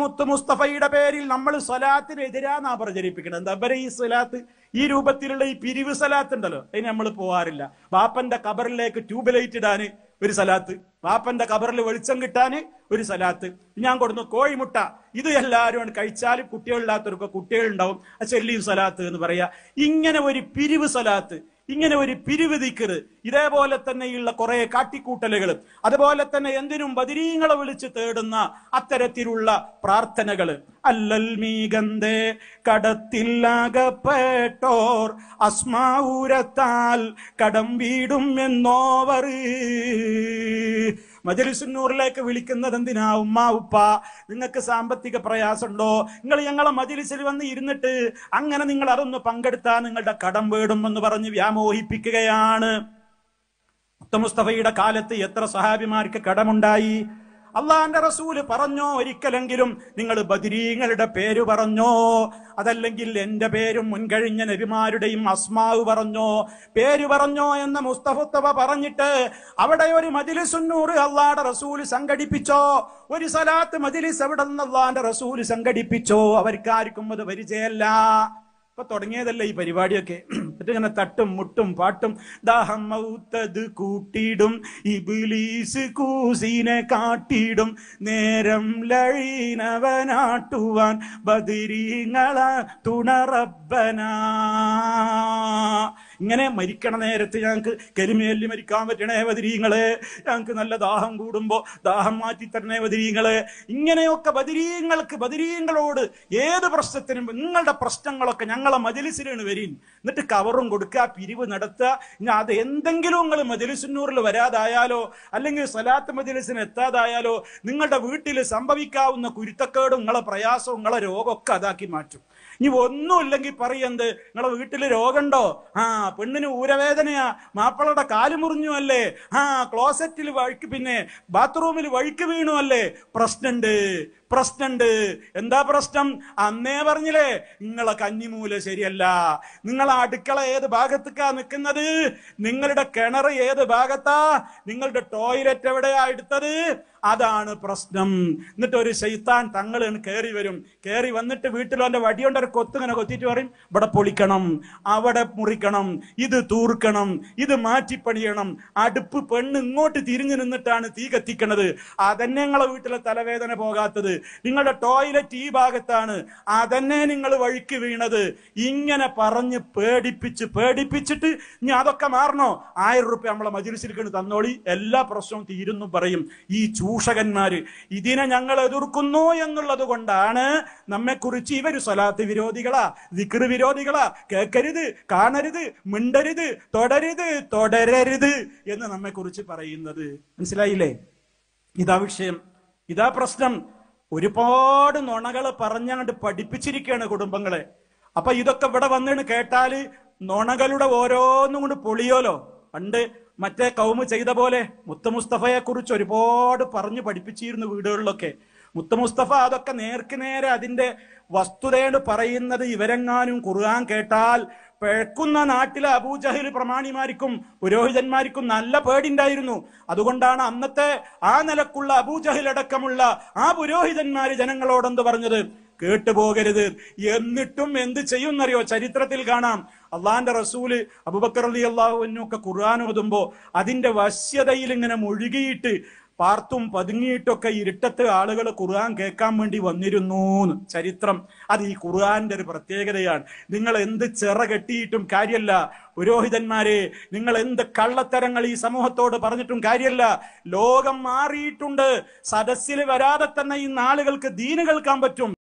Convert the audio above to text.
മുത്ത് മുസ്തഫയുടെ പേരിൽ നമ്മൾ സ്വലാത്തിനെതിരാന്നാ എതിരാന്നാ പ്രചരിപ്പിക്കുന്നത് എന്താ ഇവരെ ഈ സ്വലാത്ത് ഈ രൂപത്തിലുള്ള ഈ പിരിവ് സലാത്ത് ഉണ്ടല്ലോ അതിന് നമ്മൾ പോവാറില്ല ബാപ്പന്റെ കബറിലേക്ക് ട്യൂബ് ലൈറ്റ് ഇടാന് ഒരു സലാത്ത് ബാപ്പന്റെ കബറിൽ വെളിച്ചം കിട്ടാന് ഒരു സലാത്ത് ഞാൻ കൊടുന്നു കോഴിമുട്ട ഇത് എല്ലാവരും കഴിച്ചാൽ കുട്ടികളില്ലാത്തവർക്ക് കുട്ടികളുണ്ടാവും ചെല്ലിയും സലാത്ത് എന്ന് പറയാ ഇങ്ങനെ ഒരു പിരിവ് സലാത്ത് ഇങ്ങനെ ഒരു പിരിവിധിക്കര് ഇതേപോലെ തന്നെയുള്ള കുറെ കാട്ടിക്കൂട്ടലുകൾ അതുപോലെ തന്നെ എന്തിനും ബദിരീങ്ങളെ വിളിച്ച് തേടുന്ന അത്തരത്തിലുള്ള പ്രാർത്ഥനകൾ അല്ലൽ മീഗന്ധേ കടത്തില്ലാകപ്പെട്ടോർ അസ്മാഊരത്താൽ കടം വീടും എന്നോവർ മജലിസുന്നൂറിലേക്ക് വിളിക്കുന്നത് എന്തിനാ ഉമ്മ ഉപ്പ നിങ്ങൾക്ക് സാമ്പത്തിക പ്രയാസമുണ്ടോ നിങ്ങൾ ഞങ്ങളെ മജലിസിൽ വന്ന് ഇരുന്നിട്ട് അങ്ങനെ നിങ്ങൾ അതൊന്ന് പങ്കെടുത്താൽ നിങ്ങളുടെ കടം വേടുമെന്ന് പറഞ്ഞ് വ്യാമോഹിപ്പിക്കുകയാണ് മുസ്തഫയുടെ കാലത്ത് എത്ര സഹാബിമാർക്ക് കടമുണ്ടായി അള്ളാഹന്റെ റസൂല് പറഞ്ഞോ ഒരിക്കലെങ്കിലും നിങ്ങൾ ബദിരീങ്ങളുടെ പേര് പറഞ്ഞോ അതല്ലെങ്കിൽ എന്റെ പേരും മുൻകഴിഞ്ഞ നബിമാരുടെയും അസ്മാവ് പറഞ്ഞോ പേര് പറഞ്ഞോ എന്ന് മുസ്തഫുത്തവ പറഞ്ഞിട്ട് അവിടെ ഒരു മജിലിസുന്നൂറ് അള്ളാടെ റസൂല് സംഘടിപ്പിച്ചോ ഒരു സലാത്ത് മജിലിസ് എവിടെ നിന്ന് അള്ളാഹന്റെ റസൂല് സംഘടിപ്പിച്ചോ അവർക്കാർക്കും അത് പരിചയമല്ല ഇപ്പൊ തുടങ്ങിയതല്ലേ ഈ പരിപാടിയൊക്കെ എന്നിട്ട് ഇങ്ങനെ തട്ടും മുട്ടും പാട്ടും ദാഹം മൗത്തത് കൂട്ടിടും ഇബിലീസ് കൂസിനെ കാട്ടിടും നേരം ലഴീനവനാട്ടുവാൻ ബദിരീങ്ങള തുണറബ്ബനാ ഇങ്ങനെ മരിക്കണ നേരത്ത് ഞങ്ങൾക്ക് കരിമേലി മരിക്കാൻ പറ്റണേ ബദിരീങ്ങളെ ഞങ്ങൾക്ക് നല്ല ദാഹം കൂടുമ്പോൾ ദാഹം മാറ്റി തരണേ ബദിരീങ്ങളെ ഇങ്ങനെയൊക്കെ ബദിരീങ്ങൾക്ക് ബദിരീങ്ങളോട് ഏത് പ്രശ്നത്തിനും നിങ്ങളുടെ പ്രശ്നങ്ങളൊക്കെ ഞങ്ങളെ മജലിസിലാണ് വരീൻ എന്നിട്ട് കവറും കൊടുക്കുക പിരിവ് നടത്തുക ഇനി അത് എന്തെങ്കിലും നിങ്ങൾ മജലിസിനൂറിൽ വരാതായാലോ അല്ലെങ്കിൽ സലാത്ത് മജലിസിന് എത്താതായാലോ നിങ്ങളുടെ വീട്ടിൽ സംഭവിക്കാവുന്ന കുരുത്തക്കേടും നിങ്ങളെ പ്രയാസവും നിങ്ങളെ രോഗമൊക്കെ അതാക്കി മാറ്റും ഇനി ഒന്നുമില്ലെങ്കിൽ പറയെന്ത് നിങ്ങളെ വീട്ടിൽ രോഗമുണ്ടോ ആ പെണ്ണിന് ഊരവേദനയാ മാപ്പിളയുടെ കാല് മുറിഞ്ഞു അല്ലേ ആ ക്ലോസറ്റിൽ വഴിക്ക് പിന്നെ ബാത്റൂമിൽ വഴിക്ക് വീണു അല്ലേ പ്രശ്നമുണ്ട് പ്രശ്നമുണ്ട് എന്താ പ്രശ്നം അന്നേ പറഞ്ഞില്ലേ നിങ്ങളെ കഞ്ഞിമൂല ശരിയല്ല നിങ്ങൾ അടുക്കള ഏത് ഭാഗത്തേക്കാ നിൽക്കുന്നത് നിങ്ങളുടെ കിണർ ഏത് ഭാഗത്താ നിങ്ങളുടെ ടോയ്ലറ്റ് എവിടെയാ എടുത്തത് അതാണ് പ്രശ്നം എന്നിട്ട് ഒരു ശൈത്താൻ തങ്ങൾ കയറി വരും കയറി വന്നിട്ട് വീട്ടിൽ അവൻ്റെ വടിയുണ്ട് ഒരു കൊത്തിങ്ങനെ പറയും ഇവിടെ പൊളിക്കണം അവിടെ മുറിക്കണം ഇത് തൂർക്കണം ഇത് മാറ്റിപ്പണിയണം അടുപ്പ് പെണ്ണ് ഇങ്ങോട്ട് തിരിഞ്ഞു നിന്നിട്ടാണ് തീ കത്തിക്കണത് അതന്നെ ഞങ്ങളെ വീട്ടിലെ തലവേദന പോകാത്തത് നിങ്ങളുടെ ടോയ്ലറ്റ് ഈ ഭാഗത്താണ് അതന്നെ നിങ്ങൾ വഴിക്ക് വീണത് ഇങ്ങനെ പറഞ്ഞ് പേടിപ്പിച്ച് പേടിപ്പിച്ചിട്ട് ഇനി അതൊക്കെ മാറണോ ആയിരം റുപ്യ നമ്മളെ മജിലിസിരിക്കണ് തന്നോളി എല്ലാ പ്രശ്നവും തീരുന്നു പറയും ഈ ചൂഷകന്മാര് ഇതിനെ ഞങ്ങൾ എതിർക്കുന്നു എന്നുള്ളത് കൊണ്ടാണ് നമ്മെക്കുറിച്ച് ഇവര് സ്വലാത്ത് വിരോധികളാ വിക്ര വിരോധികളാ കേൾക്കരുത് കാണരുത് മിണ്ടരുത് തുടരുത് തുടരരുത് എന്ന് നമ്മെക്കുറിച്ച് പറയുന്നത് മനസ്സിലായില്ലേ ഇതാ വിഷയം ഇതാ പ്രശ്നം ഒരുപാട് നുണകൾ പറഞ്ഞാണ്ട് പഠിപ്പിച്ചിരിക്കുകയാണ് കുടുംബങ്ങളെ അപ്പൊ ഇതൊക്കെ ഇവിടെ വന്നിട്ട് കേട്ടാൽ നുണകളുടെ ഓരോന്നും കൊണ്ട് പൊളിയോലോ പണ്ട് മറ്റേ കൗമ് ചെയ്ത പോലെ മുത്ത മുസ്തഫയെ കുറിച്ച് ഒരുപാട് പറഞ്ഞു പഠിപ്പിച്ചിരുന്നു വീടുകളിലൊക്കെ മുത്ത മുസ്തഫ അതൊക്കെ നേർക്കു നേരെ അതിന്റെ വസ്തുതയോട് പറയുന്നത് ഇവരെങ്ങാനും കുറുകാൻ കേട്ടാൽ പിഴക്കുന്ന നാട്ടിലെ അബൂജഹിൽ പ്രമാണിമാർക്കും പുരോഹിതന്മാർക്കും നല്ല പേടിണ്ടായിരുന്നു അതുകൊണ്ടാണ് അന്നത്തെ ആ നിലക്കുള്ള അബൂജഹിൽ അടക്കമുള്ള ആ പുരോഹിതന്മാർ ജനങ്ങളോടെന്ത് പറഞ്ഞത് കേട്ടുപോകരുത് എന്നിട്ടും എന്ത് എന്നറിയോ ചരിത്രത്തിൽ കാണാം അള്ളാന്റെ റസൂല് അബുബക്കർ അലി അള്ളാഹുവിനൊക്കെ ഖുർആൻ ഓതുമ്പോ അതിന്റെ വശ്യതയിൽ ഇങ്ങനെ മുഴുകിയിട്ട് പാർത്തും പതുങ്ങിയിട്ടൊക്കെ ഇരുട്ടത്ത് ആളുകൾ ഖുർആൻ കേൾക്കാൻ വേണ്ടി വന്നിരുന്നു ചരിത്രം അത് ഈ ഖുർആന്റെ ഒരു പ്രത്യേകതയാണ് നിങ്ങൾ എന്ത് ചിറ കെട്ടിയിട്ടും കാര്യമല്ല പുരോഹിതന്മാരെ നിങ്ങൾ എന്ത് കള്ളത്തരങ്ങൾ ഈ സമൂഹത്തോട് പറഞ്ഞിട്ടും കാര്യമല്ല ലോകം മാറിയിട്ടുണ്ട് സദസ്സിൽ വരാതെ തന്നെ ഈ നാളുകൾക്ക് ദീന് കേൾക്കാൻ പറ്റും